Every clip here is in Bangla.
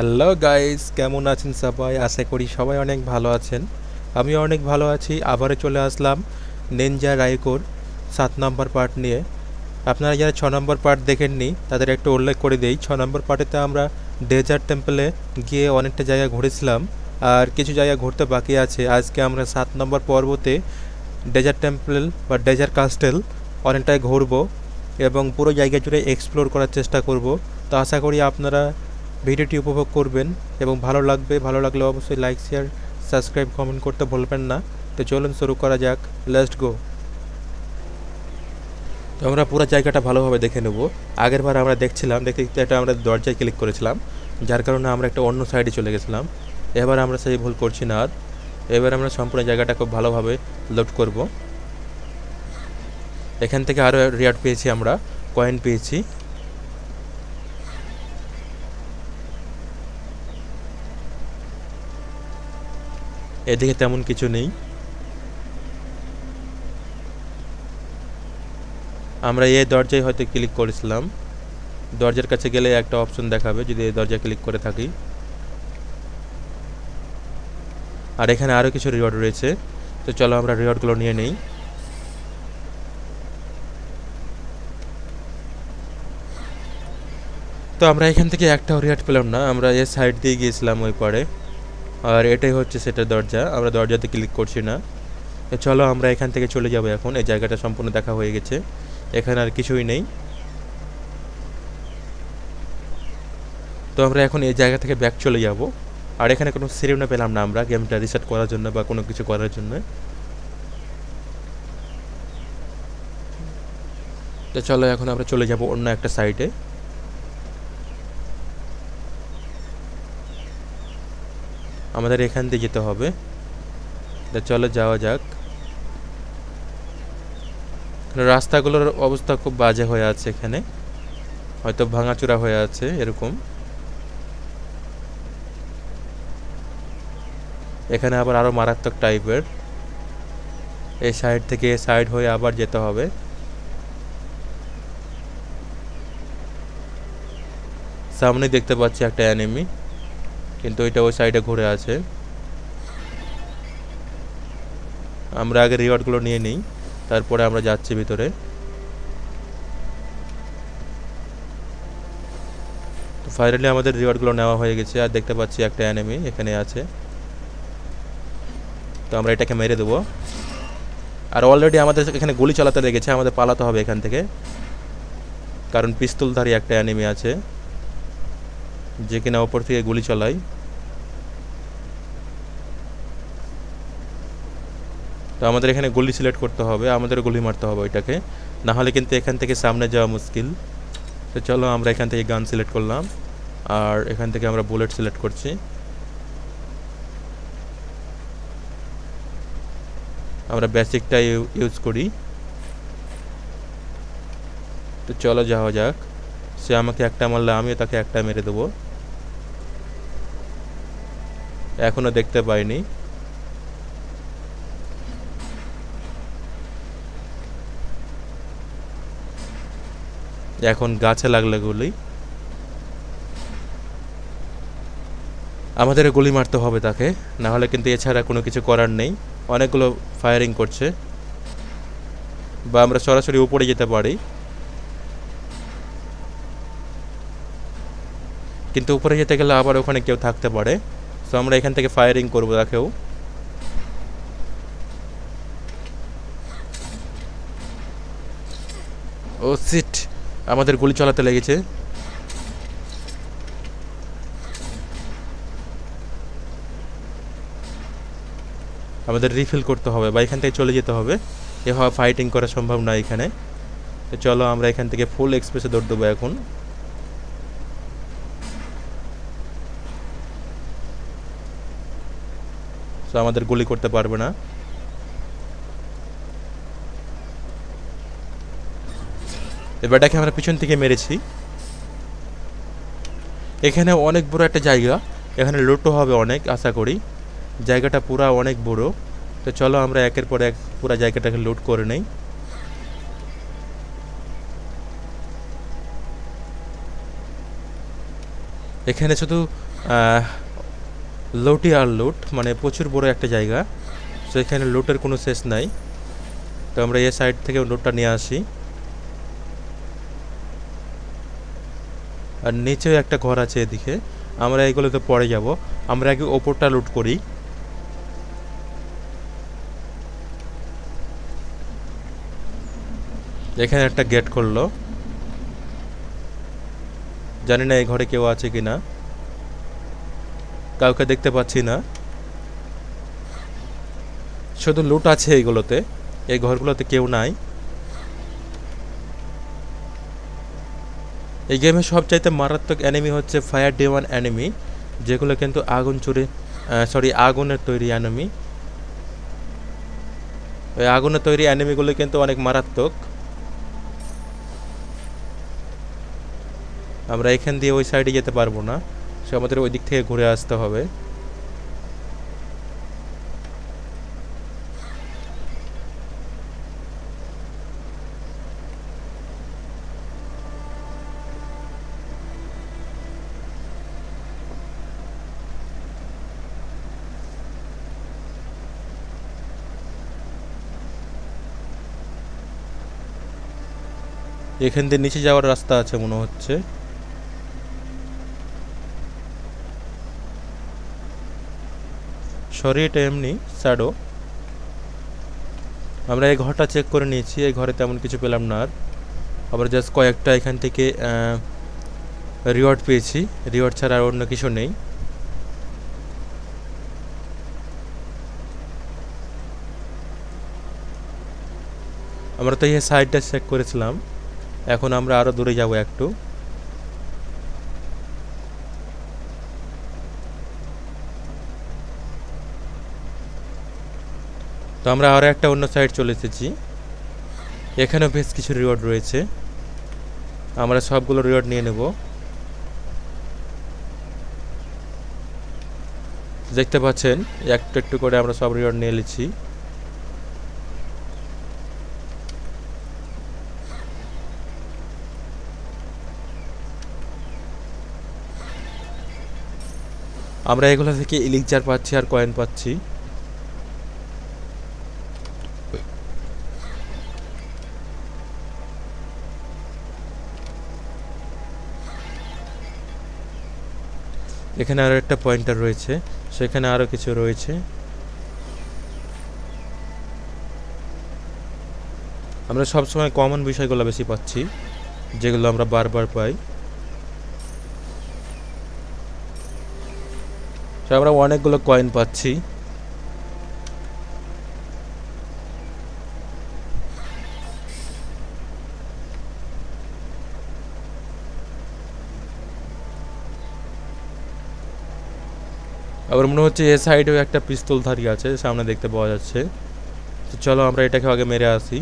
হ্যালো গাইস কেমন আছেন সবাই আশা করি সবাই অনেক ভালো আছেন আমি অনেক ভালো আছি আবারও চলে আসলাম নেনজা রায়কোর সাত নম্বর পার্ট নিয়ে আপনারা যারা ছ নম্বর পার্ট দেখেননি তাদের একটু উল্লেখ করে দিই ছ নম্বর পার্টেতে আমরা ডেজার্ট টেম্পলে গিয়ে অনেকটা জায়গা ঘুরেছিলাম আর কিছু জায়গা ঘুরতে বাকি আছে আজকে আমরা সাত নম্বর পর্বতে ডেজার্ট টেম্পল বা ডেজার্ট কাস্টেল অনেকটাই ঘুরবো এবং পুরো জায়গা জুড়ে এক্সপ্লোর করার চেষ্টা করব তো আশা করি আপনারা ভিডিওটি উপভোগ করবেন এবং ভালো লাগবে ভালো লাগলে অবশ্যই লাইক শেয়ার সাবস্ক্রাইব কমেন্ট করতে ভুলবেন না তো চলুন শুরু করা যাক লেস্ট গো তো আমরা পুরো জায়গাটা ভালোভাবে দেখে নেব আগের বার আমরা দেখছিলাম দেখতে দেখতে একটা আমরা দরজায় ক্লিক করেছিলাম যার কারণে আমরা একটা অন্য সাইডে চলে গেছিলাম এবার আমরা সেই ভুল করছি না আর এবার আমরা সম্পূর্ণ জায়গাটা খুব ভালোভাবে লোড করব এখান থেকে আরও রিয়ার্ড পেয়েছি আমরা কয়েন পেয়েছি এদিকে তেমন কিছু নেই আমরা এই দরজায় হয়তো ক্লিক করেছিলাম দরজার কাছে গেলে একটা অপশন দেখাবে যদি এই দরজা ক্লিক করে থাকি আর এখানে আরও কিছু রিওয়ার্ড রয়েছে তো চলো আমরা রিওয়ার্ডগুলো নিয়ে নেই তো আমরা এখান থেকে একটা রিওয়ার্ড পেলাম না আমরা এ সাইড দিয়ে গিয়েছিলাম ওই পরে আর এটাই হচ্ছে সেটা দরজা আমরা দরজাতে ক্লিক করছি না চলো আমরা এখান থেকে চলে যাব এখন এই জায়গাটা সম্পূর্ণ দেখা হয়ে গেছে এখানে আর কিছুই নেই তো আমরা এখন এই জায়গা থেকে ব্যাক চলে যাব আর এখানে কোনো সিরিও না পেলাম না আমরা গেমটা রিসেট করার জন্য বা কোনো কিছু করার জন্য তো চলো এখন আমরা চলে যাব অন্য একটা সাইডে আমাদের এখান দিয়ে যেতে হবে তা চলো যাওয়া যাক রাস্তাগুলোর অবস্থা খুব বাজে হয়ে আছে এখানে হয়তো ভাঙাচোরা হয়ে আছে এরকম এখানে আবার আরও মারাত্মক টাইপের এই সাইড থেকে সাইড হয়ে আবার যেতে হবে সামনে দেখতে পাচ্ছি একটা অ্যানিমি কিন্তু ওইটা ওই সাইডে ঘুরে আছে আমরা আগে রিওয়ার্ডগুলো নিয়ে নিই তারপরে আমরা যাচ্ছি ভিতরে তো ফাইনালি আমাদের রিওয়ার্ডগুলো নেওয়া হয়ে গেছে আর দেখতে পাচ্ছি একটা অ্যানিমি এখানে আছে তো আমরা এটাকে মেরে দেবো আর অলরেডি আমাদের এখানে গুলি চালাতে লেগেছে আমাদের পালাতে হবে এখান থেকে কারণ পিস্তলধারী একটা অ্যানিমি আছে যে কিনা ওপর থেকে গুলি চালায় তো আমাদের এখানে গুলি সিলেক্ট করতে হবে আমাদের গুলি মারতে হবে ওইটাকে নাহলে কিন্তু এখান থেকে সামনে যাওয়া মুশকিল তো চলো আমরা এখান থেকে গান সিলেক্ট করলাম আর এখান থেকে আমরা বুলেট সিলেক্ট করছি আমরা বেসিকটা ইউজ করি তো চলো যাওয়া যাক সে আমাকে একটা মারলে আমিও তাকে একটা মেরে দেবো এখনও দেখতে পাইনি এখন গাছে লাগলে গুলি আমাদের গুলি মারতে হবে তাকে না হলে কিন্তু এছাড়া কোনো কিছু করার নেই অনেকগুলো ফায়ারিং করছে বা আমরা সরাসরি উপরে যেতে পারি কিন্তু উপরে যেতে গেলে আবার ওখানে কেউ থাকতে পারে সো আমরা এখান থেকে ফায়ারিং করবো দেখেও ও সিট আমাদের গুলি চালাতে লেগেছে আমাদের রিফিল করতে হবে বা এখান থেকে চলে যেতে হবে এভাবে ফাইটিং করা সম্ভব না এখানে তো চলো আমরা এখান থেকে ফুল এক্সপ্রেসে দৌড় দেবো এখন সো আমাদের গুলি করতে পারবে না এবারটাকে আমরা পিছন থেকে মেরেছি এখানে অনেক বড় একটা জায়গা এখানে লুটো হবে অনেক আশা করি জায়গাটা পুরা অনেক বড় তো চলো আমরা একের পর এক পুরো জায়গাটাকে লুট করে নেই এখানে শুধু লোটি আর লোট মানে প্রচুর বড় একটা জায়গা তো এখানে লোটের কোনো শেষ নাই তো আমরা এ সাইড থেকে লোটটা নিয়ে আসি আর নিচেও একটা ঘর আছে এদিকে আমরা এগুলোতে পরে যাব আমরা আগে ওপরটা লুট করি এখানে একটা গেট খুললো জানি না এই ঘরে কেউ আছে কি না কাউকে দেখতে পাচ্ছি না শুধু লুট আছে এইগুলোতে এই ঘরগুলোতে কেউ নাই এই গেমে সবচাইতে মারাত্মক অ্যানিমি হচ্ছে ফায়ার ডে ওয়ান অ্যানিমি যেগুলো কিন্তু আগুন চুরি সরি আগুনের তৈরি অ্যানিমি ওই আগুনের তৈরি অ্যানিমিগুলো কিন্তু অনেক মারাত্মক আমরা এখান দিয়ে ওই সাইডে যেতে পারবো না সে আমাদের ওই দিক থেকে ঘুরে আসতে হবে এখান থেকে নিচে যাওয়ার রাস্তা আছে মনে হচ্ছে সরিয়ে এটা এমনি স্যাডো আমরা এই ঘরটা চেক করে নিয়েছি এই ঘরে তেমন কিছু পেলাম না আর আবার জাস্ট কয়েকটা এখান থেকে রিওয়ার্ড পেয়েছি রিওয়ার্ড ছাড়া আর অন্য কিছু নেই আমরা তো এই সাইডটা চেক করেছিলাম এখন আমরা আরও দূরে যাব একটু আমরা আরও একটা অন্য সাইড চলে এসেছি এখানেও বেশ কিছু রিওয়ার্ড রয়েছে আমরা সবগুলো রিওয়ার্ড নিয়ে নেব দেখতে পাচ্ছেন একটু একটু করে আমরা সব রিওয়ার্ড নিয়ে নিচ্ছি আমরা এগুলো থেকে ইলিকচার পাচ্ছি আর কয়েন পাচ্ছি এখানে আরও একটা পয়েন্টার রয়েছে সেখানে আরও কিছু রয়েছে আমরা সবসময় কমন বিষয়গুলো বেশি পাচ্ছি যেগুলো আমরা বারবার পাই আমরা অনেকগুলো কয়েন পাচ্ছি আবার মনে হচ্ছে এ সাইডেও একটা পিস্তল ধারি আছে সামনে দেখতে পাওয়া যাচ্ছে তো চলো আমরা এটাকে আগে মেরে আসি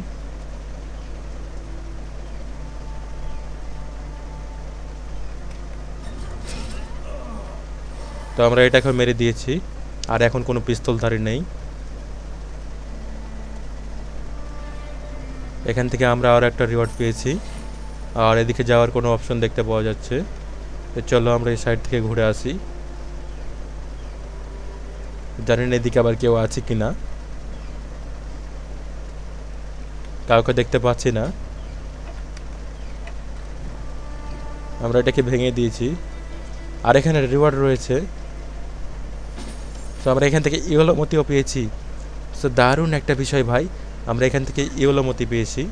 তো আমরা এটাকে মেরে দিয়েছি আর এখন কোনো পিস্তল ধারি নেই এখান থেকে আমরা আরও একটা রিওয়ার্ড পেয়েছি আর এদিকে যাওয়ার কোনো অপশন দেখতে পাওয়া যাচ্ছে তো চলো আমরা এই সাইড থেকে ঘুরে আসি জানি না এদিকে আবার কেউ আছে কি না কাউকে দেখতে পাচ্ছি না আমরা এটাকে ভেঙে দিয়েছি আর এখানে রিওয়ার্ড রয়েছে তো আমরা এখান থেকে ইয়েলো পেয়েছি তো দারুণ একটা বিষয় ভাই আমরা এখান থেকে ইয়েলো পেয়েছি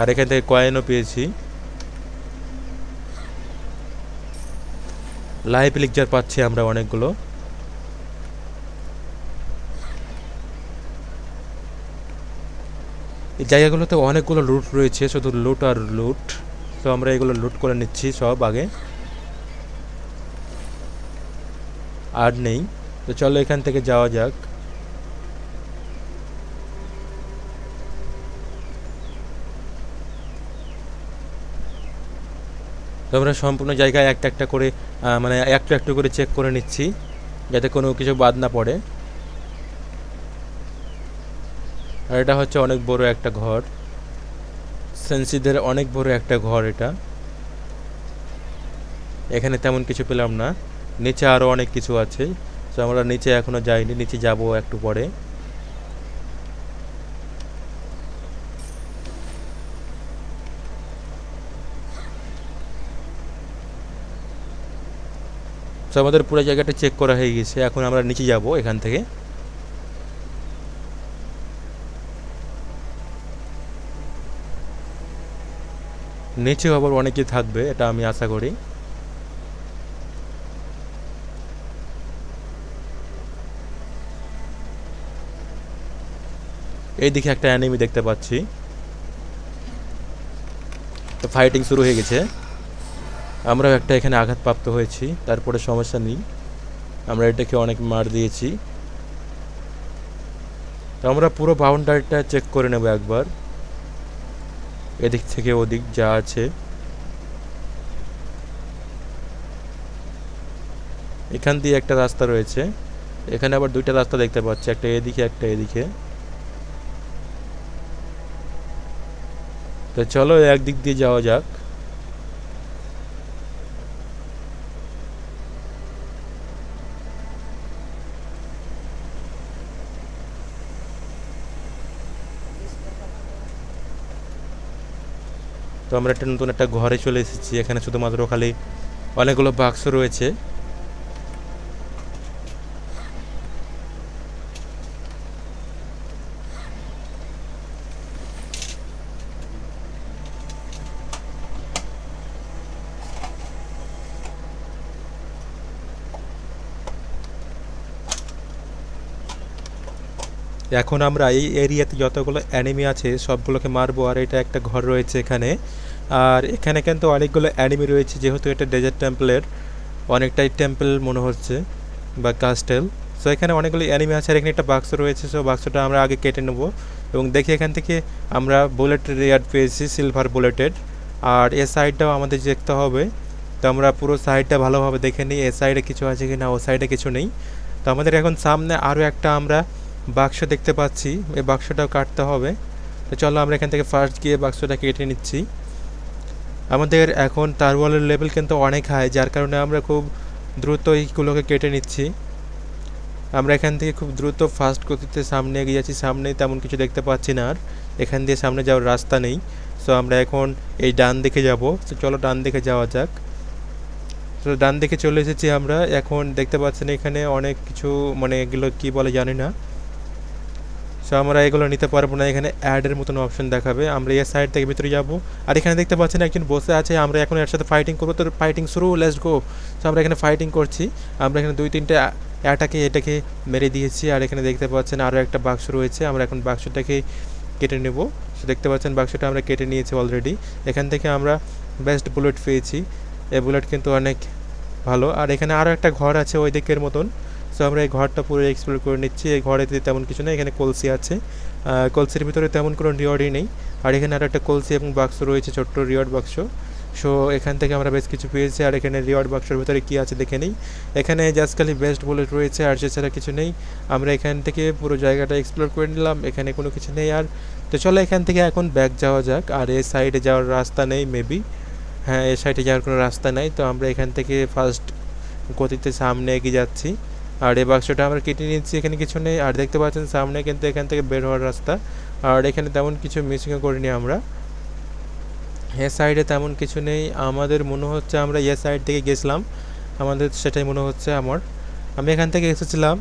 আর এখান থেকে কয়েনও পেয়েছি লাইভ লিকচার পাচ্ছি আমরা অনেকগুলো এই জায়গাগুলোতে অনেকগুলো লুট রয়েছে শুধু লুট আর লুট তো আমরা এগুলো লুট করে নিচ্ছি সব আগে আর নেই তো চলো এখান থেকে যাওয়া যাক তো আমরা সম্পূর্ণ জায়গায় একটা একটা করে মানে একটু একটু করে চেক করে নিচ্ছি যাতে কোনো কিছু বাদ না পড়ে আর এটা হচ্ছে অনেক বড় একটা ঘর সেন্সিদের অনেক বড় একটা ঘর এটা এখানে তেমন কিছু পেলাম না নিচে আরও অনেক কিছু আছে তো আমরা নিচে এখনও যাইনি নিচে যাব একটু পরে তো আমাদের পুরো জায়গাটা চেক করা হয়ে গেছে এখন আমরা নিচে যাব এখান থেকে নিচে আবার অনেকে থাকবে এটা আমি আশা করি এইদিকে একটা অ্যানিমি দেখতে পাচ্ছি তো ফাইটিং শুরু হয়ে গেছে আমরাও একটা এখানে আঘাতপ্রাপ্ত হয়েছি তারপরে সমস্যা নেই আমরা এটাকে অনেক মার দিয়েছি তো আমরা পুরো বাউন্ডারিটা চেক করে নেব একবার এদিক থেকে ওদিক যা আছে এখান দিয়ে একটা রাস্তা রয়েছে এখানে আবার দুইটা রাস্তা দেখতে পাচ্ছি একটা এদিকে একটা এদিকে তো চলো একদিক দিয়ে যাওয়া যাক আমরা একটা নতুন একটা ঘরে চলে এসেছি এখানে শুধুমাত্র খালি অনেকগুলো বাক্স রয়েছে এখন আমরা এই এরিয়াতে যতগুলো অ্যানিমি আছে সবগুলোকে মারবো আর এটা একটা ঘর রয়েছে এখানে আর এখানে কিন্তু অনেকগুলো অ্যানিমি রয়েছে যেহেতু এটা ডেজার্ট টেম্পলের অনেকটাই টেম্পল মনে হচ্ছে বা কাস্টেল সো এখানে অনেকগুলো অ্যানিমি আছে আর এখানে একটা বাক্স রয়েছে সো বাক্সটা আমরা আগে কেটে নেব এবং দেখি এখান থেকে আমরা বুলেটের রেয়ার পেয়েছি সিলভার বুলেটের আর এ সাইডটাও আমাদের দেখতে হবে তো আমরা পুরো সাইডটা ভালোভাবে দেখে নিই এ সাইডে কিছু আছে কি না ও সাইডে কিছু নেই তো আমাদের এখন সামনে আরও একটা আমরা বাক্স দেখতে পাচ্ছি এই বাক্সটাও কাটতে হবে তো চলো আমরা এখান থেকে ফার্স্ট গিয়ে বাক্সটা কেটে নিচ্ছি আমাদের এখন তার ওয়ালের লেভেল কিন্তু অনেক হাই যার কারণে আমরা খুব দ্রুত এইগুলোকে কেটে নিচ্ছি আমরা এখান থেকে খুব দ্রুত ফাস্ট গতিতে সামনে এগিয়ে যাচ্ছি সামনে তেমন কিছু দেখতে পাচ্ছি না আর এখান দিয়ে সামনে যাওয়ার রাস্তা নেই সো আমরা এখন এই ডান দিকে যাব তো চলো ডান দিকে যাওয়া যাক তো ডান দিকে চলে এসেছি আমরা এখন দেখতে পাচ্ছেন এখানে অনেক কিছু মানে এগুলো কি বলে জানি না সো আমরা এগুলো নিতে পারবো না এখানে অ্যাডের মতন অপশন দেখাবে আমরা এই সাইড থেকে ভিতরে যাবো আর এখানে দেখতে পাচ্ছেন একজন বসে আছে আমরা এখন এর সাথে ফাইটিং করবো তো ফাইটিং শুরু লেস্ট গো সো আমরা এখানে ফাইটিং করছি আমরা এখানে দুই তিনটে অ্যাটাকে এটাকে মেরে দিয়েছি আর এখানে দেখতে পাচ্ছেন আরও একটা বাক্স রয়েছে আমরা এখন বাক্সটাকে কেটে নেব সো দেখতে পাচ্ছেন বাক্সটা আমরা কেটে নিয়েছি অলরেডি এখান থেকে আমরা বেস্ট বুলেট পেয়েছি এ বুলেট কিন্তু অনেক ভালো আর এখানে আরও একটা ঘর আছে ওই দিকের মতন সো আমরা এই ঘরটা পুরো এক্সপ্লোর করে নিচ্ছি এই ঘরে তেমন কিছু নেই এখানে কলসি আছে কলসির ভিতরে তেমন কোনো রিওয়ার্ডই নেই আর এখানে আর একটা কলসি এবং বাক্স রয়েছে ছোট্ট রিওয়ার্ড বাক্স সো এখান থেকে আমরা বেশ কিছু পেয়েছি আর এখানে রিওয়ার্ড বাক্সের ভিতরে কী আছে দেখে নিই এখানে জাস্ট খালি বেস্ট বুলেট রয়েছে আর সেছাড়া কিছু নেই আমরা এখান থেকে পুরো জায়গাটা এক্সপ্লোর করে নিলাম এখানে কোনো কিছু নেই আর তো চলো এখান থেকে এখন ব্যাক যাওয়া যাক আর এ সাইডে যাওয়ার রাস্তা নেই মেবি হ্যাঁ এ সাইডে যাওয়ার কোনো রাস্তা নেই তো আমরা এখান থেকে ফার্স্ট গতিতে সামনে এগিয়ে যাচ্ছি আর এই বাক্সটা আমরা কেটে নিয়েছি এখানে কিছু নেই আর দেখতে পাচ্ছেন সামনে কিন্তু এখান থেকে বের হওয়ার রাস্তা আর এখানে তেমন কিছু মিসিংও করিনি আমরা এ সাইডে তেমন কিছু নেই আমাদের মনে হচ্ছে আমরা এ সাইড থেকে গেছিলাম আমাদের সেটাই মনে হচ্ছে আমার আমি এখান থেকে এসেছিলাম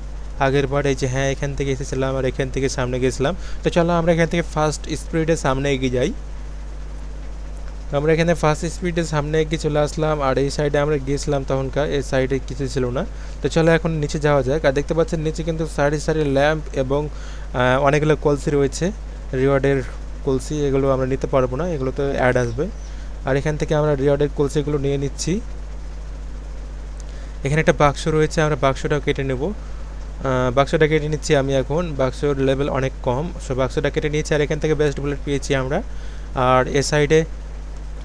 আগের বার এই যে হ্যাঁ এখান থেকে এসেছিলাম আর এখান থেকে সামনে গেছিলাম তো চলো আমরা এখান থেকে ফার্স্ট স্পিডে সামনে এগিয়ে যাই তো আমরা এখানে ফার্স্ট স্পিডে সামনে এগিয়ে চলে আসলাম আর এই সাইডে আমরা গিয়েছিলাম তখনকার এই সাইডে কিছু ছিল না তো চলো এখন নিচে যাওয়া যাক আর দেখতে পাচ্ছেন নিচে কিন্তু সারি সারি ল্যাম্প এবং অনেকগুলো কলসি রয়েছে রিওয়ার্ডের কলসি এগুলো আমরা নিতে পারবো না এগুলো তো অ্যাড আসবে আর এখান থেকে আমরা রিওয়ার্ডের কলসিগুলো নিয়ে নিচ্ছি এখানে একটা বাক্স রয়েছে আমরা বাক্সটাও কেটে নেব বাক্সটা কেটে নিচ্ছি আমি এখন বাক্সর লেভেল অনেক কম সো বাক্সটা কেটে নিয়েছি আর এখান থেকে বেস্ট বুলেট পেয়েছি আমরা আর এ সাইডে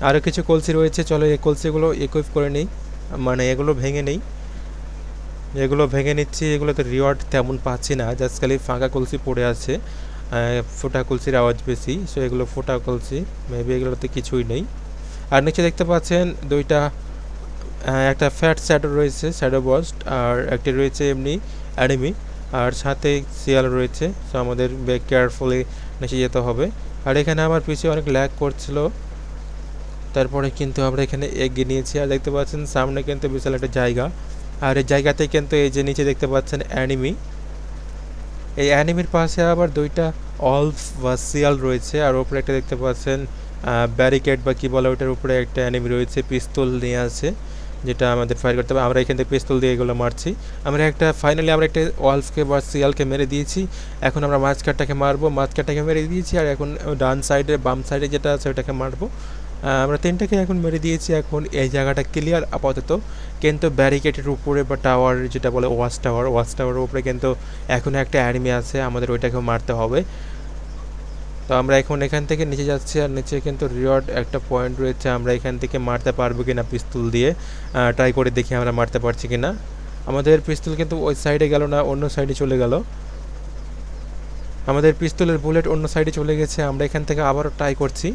আরও কিছু কলসি রয়েছে চলো এই কলসিগুলো ইকুইপ করে নিই মানে এগুলো ভেঙে নেই এগুলো ভেঙে নিচ্ছি এগুলোতে রিওয়ার্ড তেমন পাচ্ছি না জাস্ট খালি ফাঁকা কলসি পড়ে আছে ফোটা কলসির আওয়াজ বেশি সো এগুলো ফোটা কলসি মেবি এগুলোতে কিছুই নেই আর নিচে দেখতে পাচ্ছেন দুইটা একটা ফ্যাট স্যাডো রয়েছে স্যাডো বস্ট আর একটি রয়েছে এমনি অ্যানিমি আর সাথে সিয়াল রয়েছে সো আমাদের কেয়ারফুলি নিচে যেতে হবে আর এখানে আমার পিছিয়ে অনেক ল্যাগ করছিল তারপরে কিন্তু আমরা এখানে এগিয়ে নিয়েছি আর দেখতে পাচ্ছেন সামনে কিন্তু বিশাল একটা জায়গা আর এই জায়গাতে কিন্তু এই যে নিচে দেখতে পাচ্ছেন অ্যানিমি এই অ্যানিমির পাশে আবার দুইটা অলফ বা শিয়াল রয়েছে আর ওপরে একটা দেখতে পাচ্ছেন ব্যারিকেড বা কী বলে ওইটার উপরে একটা অ্যানিমি রয়েছে পিস্তল নিয়ে আছে যেটা আমাদের ফায়ার করতে হবে আমরা এখান থেকে পিস্তল দিয়ে এগুলো মারছি আমরা একটা ফাইনালি আমরা একটা ওয়ালফকে বা সিয়ালকে মেরে দিয়েছি এখন আমরা মাছ কাটটাকে মারবো মাছ কাটটাকে মেরে দিয়েছি আর এখন ডান সাইডে বাম সাইডে যেটা আছে ওটাকে মারবো আমরা ট্রেনটাকে এখন মেরে দিয়েছি এখন এই জায়গাটা ক্লিয়ার আপাতত কিন্তু ব্যারিকেডের উপরে বা টাওয়ার যেটা বলে ওয়াচ টাওয়ার ওয়াচ টাওয়ারের উপরে কিন্তু এখনও একটা অ্যাডমি আছে আমাদের ওইটাকেও মারতে হবে তো আমরা এখন এখান থেকে নিচে যাচ্ছি আর নিচে কিন্তু রিওয়ার্ড একটা পয়েন্ট রয়েছে আমরা এখান থেকে মারতে পারবো কি না পিস্তুল দিয়ে ট্রাই করে দেখি আমরা মারতে পারছি কি না আমাদের পিস্তুল কিন্তু ওই সাইডে গেল না অন্য সাইডে চলে গেল আমাদের পিস্তলের বুলেট অন্য সাইডে চলে গেছে আমরা এখান থেকে আবারও ট্রাই করছি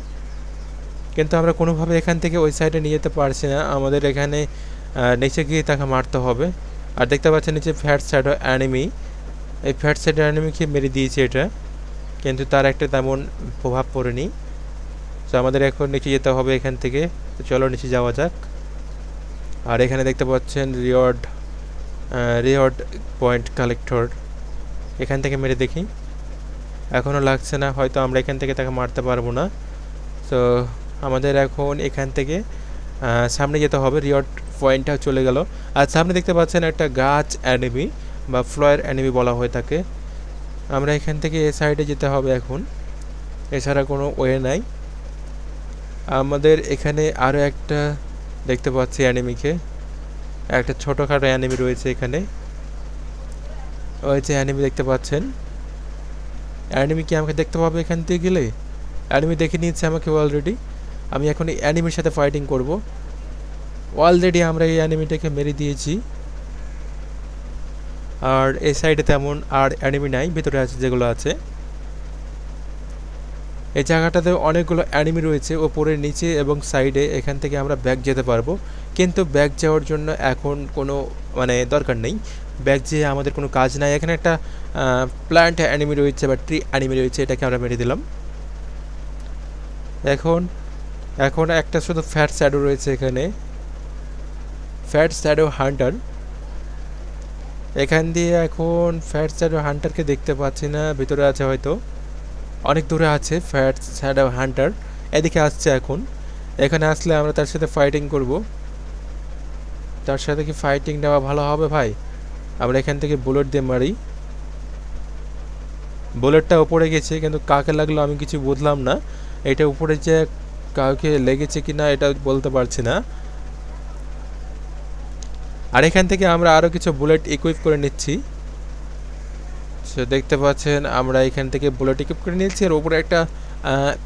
কিন্তু আমরা কোনোভাবে এখান থেকে ওই সাইডে নিয়ে যেতে পারছি না আমাদের এখানে নিচে গিয়ে তাকে মারতে হবে আর দেখতে পাচ্ছেন নিচে ফ্যাট সাইড অ্যানিমি এই ফ্যাট সাইড অ্যানিমিকে মেরে দিয়েছে এটা কিন্তু তার একটা তেমন প্রভাব পড়েনি তো আমাদের এখন নিচে যেতে হবে এখান থেকে তো চলো নিচে যাওয়া যাক আর এখানে দেখতে পাচ্ছেন রিওয়ার্ড রিওয়ার্ড পয়েন্ট কালেক্টর এখান থেকে মেরে দেখি এখনও লাগছে না হয়তো আমরা এখান থেকে তাকে মারতে পারবো না তো আমাদের এখন এখান থেকে সামনে যেতে হবে রিওয়ার্ড পয়েন্টটা চলে গেল আর সামনে দেখতে পাচ্ছেন একটা গাছ অ্যানিমি বা ফ্লয়ের অ্যানিমি বলা হয়ে থাকে আমরা এখান থেকে এ সাইডে যেতে হবে এখন এছাড়া কোনো ওয়ে নাই আমাদের এখানে আরও একটা দেখতে পাচ্ছি অ্যানিমিকে একটা ছোটোখাটো অ্যানিমি রয়েছে এখানে ওই যে অ্যানিমি দেখতে পাচ্ছেন অ্যানিমি কি আমাকে দেখতে পাবে এখান থেকে গেলে অ্যানিমি দেখে নিয়েছে আমাকে অলরেডি আমি এখন এই অ্যানিমির সাথে ফাইটিং করব অলরেডি আমরা এই অ্যানিমিটাকে মেরে দিয়েছি আর এই সাইডে তেমন আর অ্যানিমি নাই ভেতরে আছে যেগুলো আছে এই জায়গাটাতে অনেকগুলো অ্যানিমি রয়েছে ওপরে নিচে এবং সাইডে এখান থেকে আমরা ব্যাগ যেতে পারবো কিন্তু ব্যাগ যাওয়ার জন্য এখন কোনো মানে দরকার নেই ব্যাগ যেয়ে আমাদের কোনো কাজ নাই এখানে একটা প্ল্যান্ট অ্যানিমি রয়েছে বা ট্রি অ্যানিমি রয়েছে এটাকে আমরা মেরে দিলাম এখন এখন একটা শুধু ফ্যাট স্যাডো রয়েছে এখানে ফ্যাট স্যাডো হান্টার এখান দিয়ে এখন ফ্যাট স্যাডো হান্টারকে দেখতে পাচ্ছি না ভিতরে আছে হয়তো অনেক দূরে আছে ফ্যাট স্যাডো হান্টার এদিকে আসছে এখন এখানে আসলে আমরা তার সাথে ফাইটিং করব তার সাথে কি ফাইটিং নেওয়া ভালো হবে ভাই আমরা এখান থেকে বুলেট দিয়ে মারি বুলেটটা উপরে গেছে কিন্তু কাকে লাগলো আমি কিছু বুঝলাম না এটা উপরে যে কাউকে লেগেছে কি না এটা বলতে পারছি না আর এখান থেকে আমরা আরও কিছু বুলেট ইকুইপ করে নিচ্ছি সে দেখতে পাচ্ছেন আমরা এখান থেকে বুলেট ইকুইপ করে নিয়েছি আর ওপরে একটা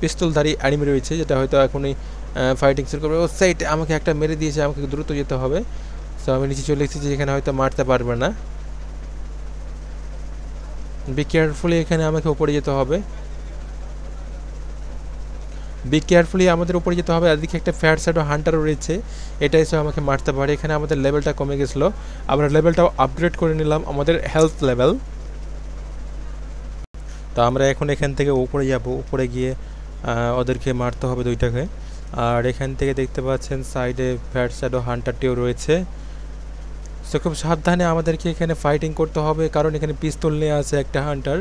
পিস্তলধারী অ্যানিমি রয়েছে যেটা হয়তো এখনই ফাইটিং শুরু করবে ও সাইড আমাকে একটা মেরে দিয়েছে আমাকে দ্রুত যেতে হবে সো আমি নিচে চলে এসেছি যে এখানে হয়তো মারতে পারবে না বি কেয়ারফুলি এখানে আমাকে উপরে যেতে হবে বি কেয়ারফুলি আমাদের উপরে যেতে হবে এদিকে একটা ফ্যাট স্যাডো হান্টার রয়েছে এটাই সব আমাকে মারতে পারে এখানে আমাদের লেভেলটা কমে গেছিলো আমরা লেভেলটাও আপগ্রেড করে নিলাম আমাদের হেলথ লেভেল তো আমরা এখন এখান থেকে উপরে যাব উপরে গিয়ে ওদেরকে মারতে হবে দুইটাকে আর এখান থেকে দেখতে পাচ্ছেন সাইডে ফ্যাট স্যাডো হান্টারটিও রয়েছে সো খুব সাবধানে আমাদেরকে এখানে ফাইটিং করতে হবে কারণ এখানে পিস্তল নিয়ে আছে একটা হান্টার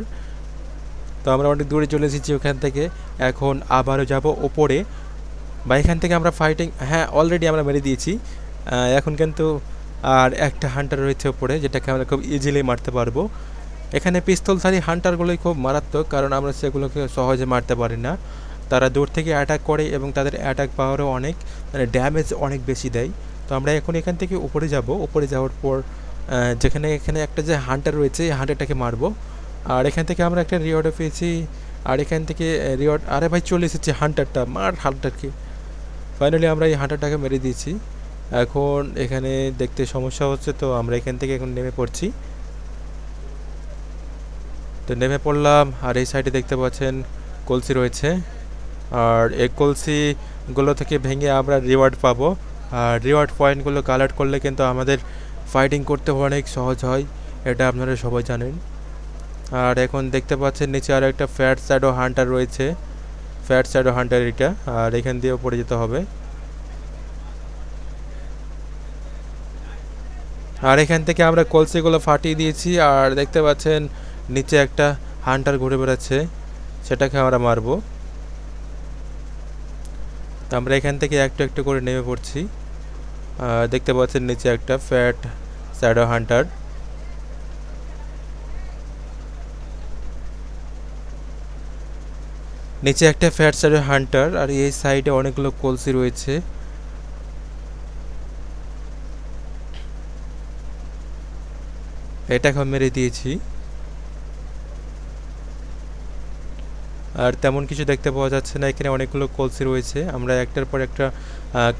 তো আমরা অনেক দূরে চলে এসেছি ওখান থেকে এখন আবারও যাব ওপরে বা এখান থেকে আমরা ফাইটিং হ্যাঁ অলরেডি আমরা মেরে দিয়েছি এখন কিন্তু আর একটা হান্টার রয়েছে ওপরে যেটাকে আমরা খুব ইজিলি মারতে পারবো এখানে পিস্তলধারী হান্টারগুলোই খুব মারাত্মক কারণ আমরা সেগুলোকে সহজে মারতে পারি না তারা দূর থেকে অ্যাটাক করে এবং তাদের অ্যাটাক পাওয়ারও অনেক মানে ড্যামেজ অনেক বেশি দেয় তো আমরা এখন এখান থেকে উপরে যাব উপরে যাওয়ার পর যেখানে এখানে একটা যে হান্টার রয়েছে এই হান্টারটাকে মারবো আর এখান থেকে আমরা একটা রিওয়ার্ডও পেয়েছি আর এখান থেকে রিওয়ার্ড আরে ভাই চলে এসেছে হান্টারটা মার হান্টারকে ফাইনালি আমরা এই হান্টারটাকে মেরে দিয়েছি এখন এখানে দেখতে সমস্যা হচ্ছে তো আমরা এখান থেকে এখন নেমে পড়ছি তো নেমে পড়লাম আর এই সাইডে দেখতে পাচ্ছেন কলসি রয়েছে আর এই কলসিগুলো থেকে ভেঙে আমরা রিওয়ার্ড পাবো আর রিওয়ার্ড পয়েন্টগুলো কালেক্ট করলে কিন্তু আমাদের ফাইটিং করতে অনেক সহজ হয় এটা আপনারা সবাই জানেন আর এখন দেখতে পাচ্ছেন নিচে আরও একটা ফ্যাট স্যাডো হান্টার রয়েছে ফ্যাট স্যাডো হান্টার এটা আর এখান দিয়েও পড়ে যেতে হবে আর এখান থেকে আমরা কলসিগুলো ফাটিয়ে দিয়েছি আর দেখতে পাচ্ছেন নিচে একটা হান্টার ঘুরে বেড়াচ্ছে সেটাকে আমরা মারব আমরা এখান থেকে একটু একটু করে নেমে পড়ছি দেখতে পাচ্ছেন নিচে একটা ফ্যাট স্যাডো হান্টার নিচে একটা ফ্যাট সাইডের হান্টার আর এই সাইডে অনেকগুলো কলসি রয়েছে এটা এখন মেরে দিয়েছি আর তেমন কিছু দেখতে পাওয়া যাচ্ছে না এখানে অনেকগুলো কলসি রয়েছে আমরা একটার পর একটা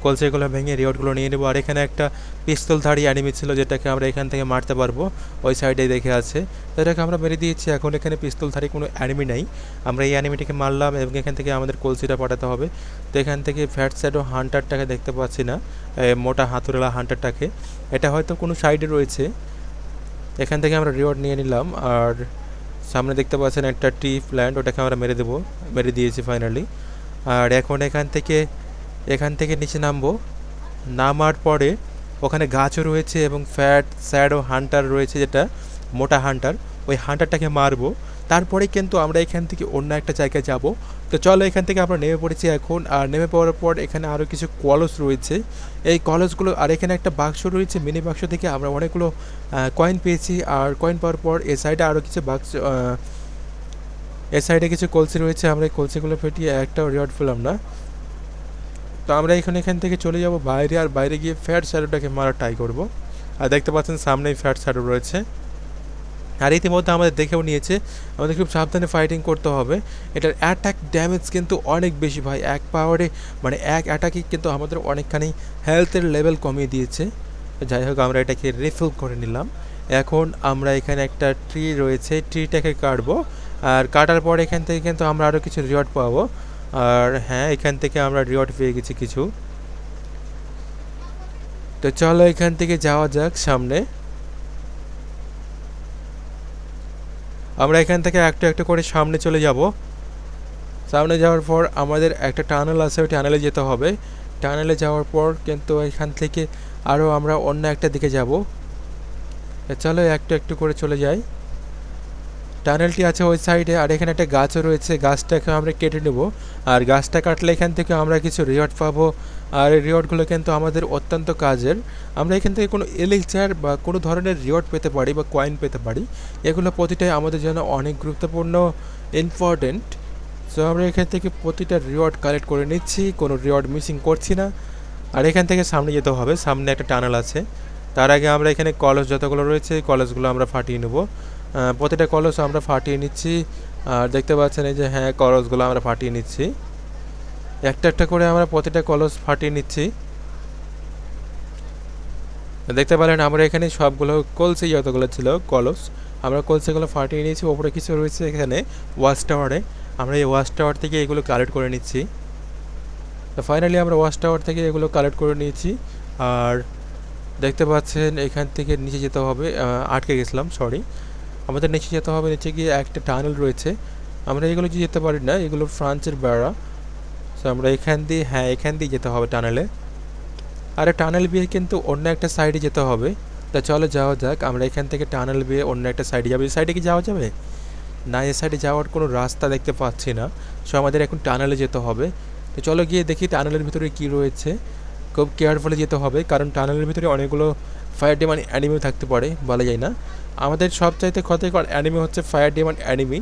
কলচাইগুলো ভেঙে রিওয়ার্ডগুলো নিয়ে নেবো আর এখানে একটা পিস্তলধারী অ্যানিমি ছিল যেটাকে আমরা এখান থেকে মারতে পারবো ওই সাইডে দেখে আছে তো এটাকে আমরা মেরে দিয়েছি এখন এখানে পিস্তলধারী কোনো অ্যানিমি নাই আমরা এই অ্যানিমিটিকে মারলাম এবং এখান থেকে আমাদের কলসিটা পাঠাতে হবে তো এখান থেকে ফ্যাট স্যাডো হান্টারটাকে দেখতে পাচ্ছি না মোটা হাতুরেলা হান্টারটাকে এটা হয়তো কোনো সাইডে রয়েছে এখান থেকে আমরা রিওয়ার্ড নিয়ে নিলাম আর সামনে দেখতে পাচ্ছেন একটা টি প্ল্যান্ট ওটাকে আমরা মেরে দেবো মেরে দিয়েছি ফাইনালি আর এখন এখান থেকে এখান থেকে নিচে নামবো নামার পরে ওখানে গাছও রয়েছে এবং ফ্যাট স্যাডো হান্টার রয়েছে যেটা মোটা হান্টার ওই হান্টারটাকে মারবো তারপরে কিন্তু আমরা এখান থেকে অন্য একটা জায়গায় যাব তো চলো এখান থেকে আমরা নেমে পড়েছি এখন আর নেমে পড়ার পর এখানে আরও কিছু কলস রয়েছে এই কলসগুলো আর এখানে একটা বাক্স রয়েছে মিনি বাক্স থেকে আমরা অনেকগুলো কয়েন পেয়েছি আর কয়েন পাওয়ার পর এ সাইডে আরও কিছু বাক্স এ সাইডে কিছু কলসি রয়েছে আমরা এই কলসিগুলো ফেটিয়ে একটা রিওয়ার্ড পেলাম না তো আমরা এখন এখান থেকে চলে যাব বাইরে আর বাইরে গিয়ে ফ্যাট স্যারোটাকে মারা ট্রাই করব আর দেখতে পাচ্ছেন সামনেই ফ্যাট শ্যাডো রয়েছে আর ইতিমধ্যে আমাদের দেখেও নিয়েছে আমাদের খুব সাবধানে ফাইটিং করতে হবে এটার অ্যাটাক ড্যামেজ কিন্তু অনেক বেশি ভাই এক পাওয়ারে মানে এক অ্যাটাকই কিন্তু আমাদের অনেকখানি হেলথের লেভেল কমিয়ে দিয়েছে যাই হোক আমরা এটাকে রিফিল করে নিলাম এখন আমরা এখানে একটা ট্রি রয়েছে ট্রিটাকে কাটবো আর কাটার পর এখান থেকে কিন্তু আমরা আরও কিছু রিওয়ার্ড পাবো আর হ্যাঁ এখান থেকে আমরা রিওয়ার্ড পেয়ে গেছি কিছু তো চলো এখান থেকে যাওয়া যাক সামনে আমরা এখান থেকে একটা একটা করে সামনে চলে যাব সামনে যাওয়ার পর আমাদের একটা টানেল আছে ওই টানেলে যেতে হবে টানেলে যাওয়ার পর কিন্তু এখান থেকে আরও আমরা অন্য একটা দিকে যাব চলো একটু একটু করে চলে যাই টানেলটি আছে ওই সাইডে আর এখানে একটা গাছও রয়েছে গাছটাকে আমরা কেটে নেব আর গাছটা কাটলে এখান থেকে আমরা কিছু রিওয়ার্ড পাবো আর এই রিওয়ার্ডগুলো কিন্তু আমাদের অত্যন্ত কাজের আমরা এখান থেকে কোনো এলেকচার বা কোনো ধরনের রিওয়ার্ড পেতে পারি বা কয়েন পেতে পারি এগুলো প্রতিটাই আমাদের জন্য অনেক গুরুত্বপূর্ণ ইম্পর্টেন্ট সো আমরা এখান থেকে প্রতিটা রিওয়ার্ড কালেক্ট করে নিচ্ছি কোনো রিওয়ার্ড মিসিং করছি না আর এখান থেকে সামনে যেতে হবে সামনে একটা টানেল আছে তার আগে আমরা এখানে কলেজ যতগুলো রয়েছে কলেজগুলো আমরা ফাটিয়ে নেবো প্রতিটা কলস আমরা ফাটিয়ে নিচ্ছি আর দেখতে পাচ্ছেন এই যে হ্যাঁ কলসগুলো আমরা ফাটিয়ে নিচ্ছি একটা একটা করে আমরা প্রতিটা কলস ফাটিয়ে নিচ্ছি দেখতে পারেন আমরা এখানে সবগুলো কলসি যতগুলো ছিল কলস আমরা কলসিগুলো ফাটিয়ে নিয়েছি ওপরে কিছু রয়েছে এখানে ওয়াচ টাওয়ারে আমরা এই ওয়াচ টাওয়ার থেকে এগুলো কালেক্ট করে নিচ্ছি তো ফাইনালি আমরা ওয়াচ টাওয়ার থেকে এগুলো কালেক্ট করে নিয়েছি আর দেখতে পাচ্ছেন এখান থেকে নিচে যেতে হবে আটকে গেছিলাম সরি আমাদের নিচে যেতে হবে নিচে গিয়ে একটা টানেল রয়েছে আমরা এগুলো যে যেতে পারি না এগুলো ফ্রান্সের বেড়া সো আমরা এখান দিয়ে হ্যাঁ এখান দিয়ে যেতে হবে টানেলে আর টানেল বিয়ে কিন্তু অন্য একটা সাইডে যেতে হবে তা চলো যাওয়া যাক আমরা এখান থেকে টানেল বিয়ে অন্য একটা সাইডে যাবো এই সাইডে কি যাওয়া যাবে না এই সাইডে যাওয়ার কোনো রাস্তা দেখতে পাচ্ছি না সো আমাদের এখন টানেলে যেতে হবে তো চলো গিয়ে দেখি টানেলের ভিতরে কি রয়েছে খুব কেয়ারফুলি যেতে হবে কারণ টানেলের ভিতরে অনেকগুলো ফায়ার ডিমান অ্যানিমি থাকতে পারে বলা যায় না আমাদের সবচাইতে ক্ষতিকর অ্যানিমি হচ্ছে ফায়ার ডিমান অ্যানিমি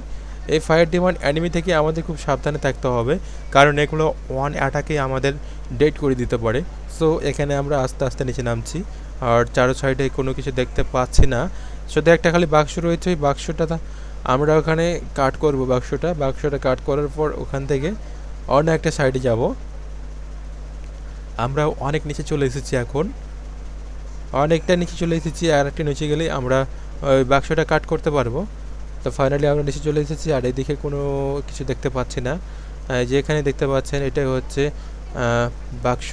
এই ফায়ার ডিমান্ড অ্যানিমি থেকে আমাদের খুব সাবধানে থাকতে হবে কারণ এগুলো ওয়ান অ্যাটাকে আমাদের ডেট করে দিতে পারে সো এখানে আমরা আস্তে আস্তে নিচে নামছি আর চারো সাইডে কোনো কিছু দেখতে পাচ্ছি না শুধু একটা খালি বাক্স রয়েছে ওই বাক্সটা আমরা ওখানে কাট করব বাক্সটা বাক্সটা কাট করার পর ওখান থেকে অন্য একটা সাইডে যাব আমরা অনেক নিচে চলে এসেছি এখন অনেকটা নিচে চলে এসেছি আর একটা নিচে গেলেই আমরা ওই বাক্সটা কাট করতে পারবো তো ফাইনালি আমরা নিচে চলে এসেছি আর এদিকে কোনো কিছু দেখতে পাচ্ছি না যেখানে দেখতে পাচ্ছেন এটাই হচ্ছে বাক্স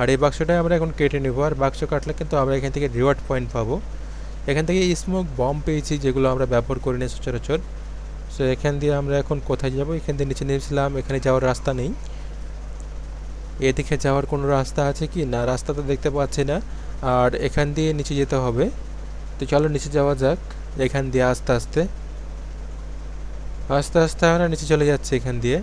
আর এই বাক্সটাই আমরা এখন কেটে নেবো আর বাক্স কাটলে কিন্তু আমরা এখান থেকে রিওয়ার্ড পয়েন্ট পাবো এখান থেকে স্মোক বম পেয়েছি যেগুলো আমরা ব্যবহার করি না সচরাচর সো এখান দিয়ে আমরা এখন কোথায় যাব এখান দিয়ে নিচে নেমেছিলাম এখানে যাওয়ার রাস্তা নেই এদিকে যাওয়ার কোনো রাস্তা আছে কি না রাস্তা তো দেখতে পাচ্ছি না আর এখান দিয়ে নিচে যেতে হবে তো চলো নিচে যাওয়া যাক এখান দিয়ে আস্তে আস্তে আস্তে আস্তে আমরা নিচে চলে যাচ্ছে এখান দিয়ে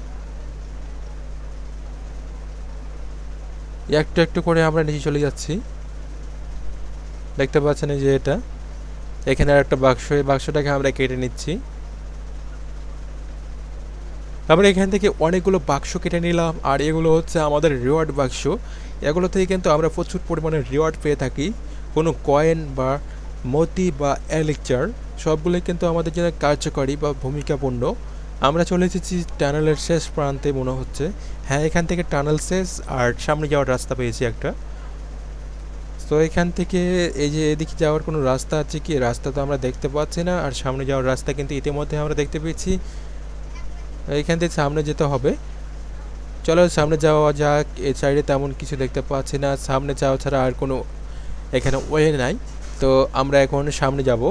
একটু একটু করে আমরা নিচে চলে যাচ্ছি দেখতে পাচ্ছেন যে এটা এখানে আর একটা বাক্স এই বাক্সটাকে আমরা কেটে নিচ্ছি আমরা এখান থেকে অনেকগুলো বাক্স কেটে নিলাম আর এগুলো হচ্ছে আমাদের রিওয়ার্ড বাক্স এগুলো থেকে কিন্তু আমরা প্রচুর পরিমাণে রিওয়ার্ড পেয়ে থাকি কোনো কয়েন বা মতি বা অ্যালেকচার সবগুলি কিন্তু আমাদের জন্য কার্যকরী বা ভূমিকাপূর্ণ আমরা চলে এসেছি টানেলের শেষ প্রান্তে মনে হচ্ছে হ্যাঁ এখান থেকে টানেল শেষ আর সামনে যাওয়ার রাস্তা পেয়েছি একটা তো এখান থেকে এই যে এদিকে যাওয়ার কোনো রাস্তা আছে কি রাস্তা তো আমরা দেখতে পাচ্ছি না আর সামনে যাওয়ার রাস্তা কিন্তু ইতিমধ্যে আমরা দেখতে পেয়েছি এখান থেকে সামনে যেতে হবে চলো সামনে যাওয়া যাক এ সাইডে তেমন কিছু দেখতে পাচ্ছি না সামনে যাওয়া ছাড়া আর কোনো এখানে ওয়ে নাই তো আমরা এখন সামনে যাব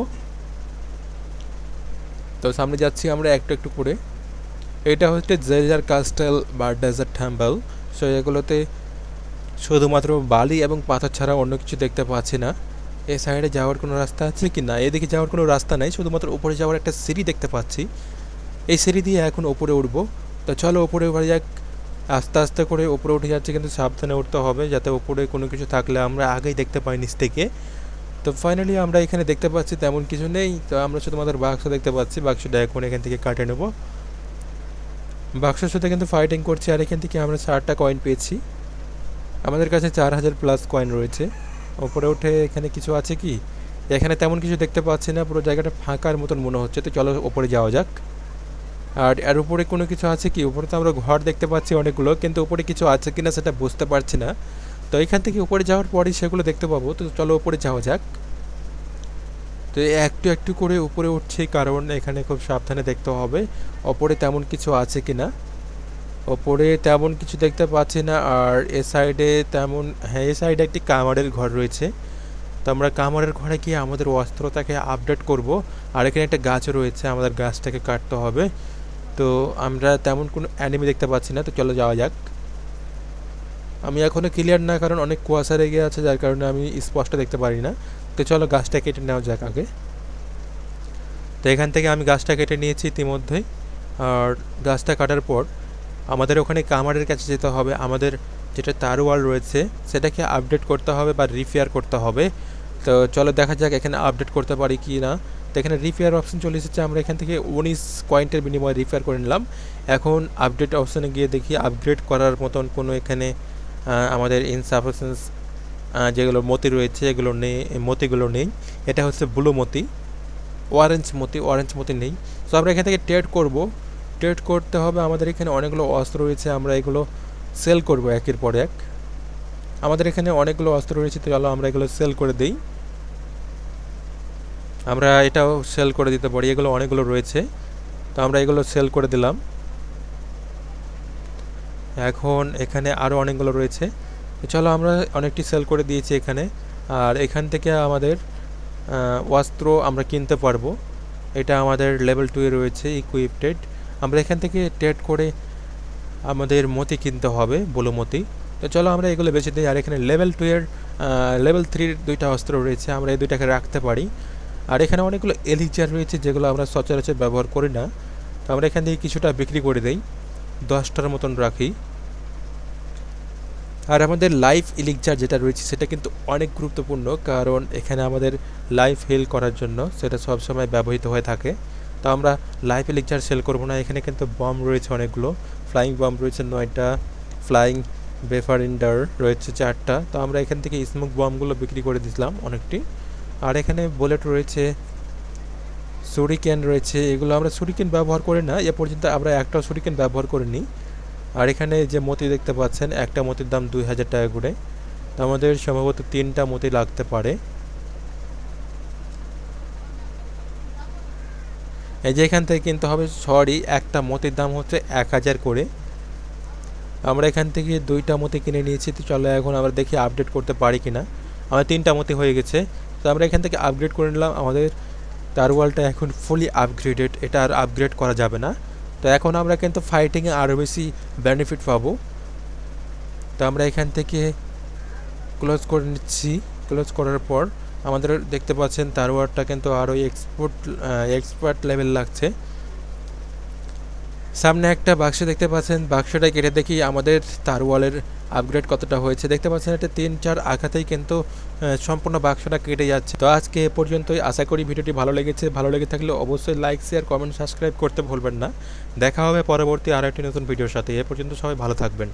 তো সামনে যাচ্ছি আমরা একটু একটু করে এটা হচ্ছে জেজার কাস্টেল বা ডেজার্ট টেম্পল সো এগুলোতে শুধুমাত্র বালি এবং পাথর ছাড়া অন্য কিছু দেখতে পাচ্ছি না এ সাইডে যাওয়ার কোনো রাস্তা আছে কি না এদিকে যাওয়ার কোনো রাস্তা নাই শুধুমাত্র উপরে যাওয়ার একটা সিঁড়ি দেখতে পাচ্ছি এই সিঁড়ি দিয়ে এখন ওপরে উঠবো তো চলো ওপরে উঠা যাক আস্তে আস্তে করে ওপরে উঠে যাচ্ছে কিন্তু সাবধানে উঠতে হবে যাতে ওপরে কোনো কিছু থাকলে আমরা আগেই দেখতে পাই নিচ থেকে তো ফাইনালি আমরা এখানে দেখতে পাচ্ছি তেমন কিছু নেই তো আমরা শুধুমাত্র বাক্স দেখতে পাচ্ছি বাক্সটা এখন এখান থেকে কাটে নেব বাক্সের সাথে কিন্তু ফাইটিং করছি আর এখান থেকে আমরা চারটা কয়েন পেয়েছি আমাদের কাছে চার হাজার প্লাস কয়েন রয়েছে ওপরে উঠে এখানে কিছু আছে কি এখানে তেমন কিছু দেখতে পাচ্ছি না পুরো জায়গাটা ফাঁকার মতন মনে হচ্ছে তো চলো ওপরে যাওয়া যাক আর এর উপরে কোনো কিছু আছে কি উপরে তো আমরা ঘর দেখতে পাচ্ছি অনেকগুলো কিন্তু উপরে কিছু আছে কিনা সেটা বুঝতে পারছি না তো এখান থেকে উপরে যাওয়ার পরেই সেগুলো দেখতে পাবো তো চলো উপরে যাওয়া যাক তো একটু একটু করে উপরে উঠছি কারণ এখানে খুব সাবধানে দেখতে হবে ওপরে তেমন কিছু আছে কি না ওপরে তেমন কিছু দেখতে পাচ্ছি না আর এ সাইডে তেমন হ্যাঁ এ সাইডে একটি কামারের ঘর রয়েছে তো আমরা কামারের ঘরে গিয়ে আমাদের অস্ত্রতাকে আপডেট করব আর এখানে একটা গাছ রয়েছে আমাদের গাছটাকে কাটতে হবে তো আমরা তেমন কোনো অ্যানিমি দেখতে পাচ্ছি না তো চলো যাওয়া যাক আমি এখনও ক্লিয়ার না কারণ অনেক কুয়াশা রেগে আছে যার কারণে আমি স্পষ্ট দেখতে পারি না তো চলো গাছটা কেটে নেওয়া যাক আগে তো এখান থেকে আমি গাছটা কেটে নিয়েছি ইতিমধ্যেই আর গাছটা কাটার পর আমাদের ওখানে কামারের কাছে যেতে হবে আমাদের যেটা তারওয়াল রয়েছে সেটাকে আপডেট করতে হবে বা রিপেয়ার করতে হবে তো চলো দেখা যাক এখানে আপডেট করতে পারি কি না তো এখানে রিপেয়ার অপশন চলে এসেছে আমরা এখান থেকে উনিশ কয়েন্টের বিনিময়ে রিপেয়ার করে নিলাম এখন আপডেট অপশানে গিয়ে দেখি আপগ্রেড করার মতন কোনো এখানে আমাদের ইনসাফিসেন্স যেগুলো মতি রয়েছে এগুলো নেই মতিগুলো নেই এটা হচ্ছে ব্লু মতি অরেঞ্জ মতি অরেঞ্জ মতি নেই সো আমরা এখান থেকে ট্রেড করব ট্রেড করতে হবে আমাদের এখানে অনেকগুলো অস্ত্র রয়েছে আমরা এগুলো সেল করব একের পর এক আমাদের এখানে অনেকগুলো অস্ত্র রয়েছে তো চলো আমরা এগুলো সেল করে দিই আমরা এটাও সেল করে দিতে পারি এগুলো অনেকগুলো রয়েছে তো আমরা এগুলো সেল করে দিলাম এখন এখানে আরও অনেকগুলো রয়েছে চলো আমরা অনেকটি সেল করে দিয়েছি এখানে আর এখান থেকে আমাদের অস্ত্র আমরা কিনতে পারবো এটা আমাদের লেভেল টুয়ে রয়েছে ইকুইপটেড আমরা এখান থেকে ট্রেড করে আমাদের মতি কিনতে হবে বলো মতি তো চলো আমরা এগুলো বেছে দিই আর এখানে লেভেল টুয়ের লেভেল থ্রির দুইটা অস্ত্র রয়েছে আমরা এই দুইটাকে রাখতে পারি আর এখানে অনেকগুলো এলিজার e রয়েছে যেগুলো আমরা সচরাচর ব্যবহার করি না তো আমরা এখান থেকে কিছুটা বিক্রি করে দেই দশটার মতন রাখি আর আমাদের লাইফ ইলিকজার e যেটা রয়েছে সেটা কিন্তু অনেক গুরুত্বপূর্ণ কারণ এখানে আমাদের লাইফ হেল করার জন্য সেটা সবসময় ব্যবহৃত হয়ে থাকে তো আমরা লাইফ ইলিকজার সেল করব না এখানে কিন্তু বম রয়েছে অনেকগুলো ফ্লাইং বম রয়েছে নয়টা ফ্লাইং বেফারিন্ডার রয়েছে চারটা তো আমরা এখান থেকে স্মোক বমগুলো বিক্রি করে দিয়েছিলাম অনেকটি আর এখানে বুলেট রয়েছে সুরিকেন রয়েছে এগুলো আমরা সুরিকেন ব্যবহার করি না এ পর্যন্ত আমরা একটা সুরিকেন ব্যবহার করিনি আর এখানে যে মতি দেখতে পাচ্ছেন একটা মতির দাম দুই হাজার টাকা করে আমাদের সম্ভবত তিনটা মতি লাগতে পারে এই যে এখান থেকে কিনতে হবে সরি একটা মতির দাম হচ্ছে এক হাজার করে আমরা এখান থেকে দুইটা মতি কিনে নিয়েছি তো চলো এখন আমরা দেখি আপডেট করতে পারি কিনা আমার তিনটা মতি হয়ে গেছে তো আমরা এখান থেকে আপগ্রেড করে নিলাম আমাদের তার ওয়ালটা এখন ফুলি আপগ্রেডেড এটা আর আপগ্রেড করা যাবে না তো এখন আমরা কিন্তু ফাইটিংয়ে আরও বেশি বেনিফিট পাবো তো আমরা এখান থেকে ক্লোজ করে নিচ্ছি ক্লোজ করার পর আমাদের দেখতে পাচ্ছেন তার ওয়ারটা কিন্তু আরও এক্সপোর্ট এক্সপার্ট লেভেল লাগছে সামনে একটা বাক্স দেখতে পাচ্ছেন বাক্সটা কেটে দেখি আমাদের তার ওয়ালের আপগ্রেড কতটা হয়েছে দেখতে পাচ্ছেন এটা তিন চার আঘাতেই কিন্তু সম্পূর্ণ বাক্সটা কেটে যাচ্ছে তো আজকে এ পর্যন্তই আশা করি ভিডিওটি ভালো লেগেছে ভালো লেগে থাকলে অবশ্যই লাইক শেয়ার কমেন্ট সাবস্ক্রাইব করতে ভুলবেন না দেখা হবে পরবর্তী আরও একটি নতুন ভিডিওর সাথে এ পর্যন্ত সবাই ভালো থাকবেন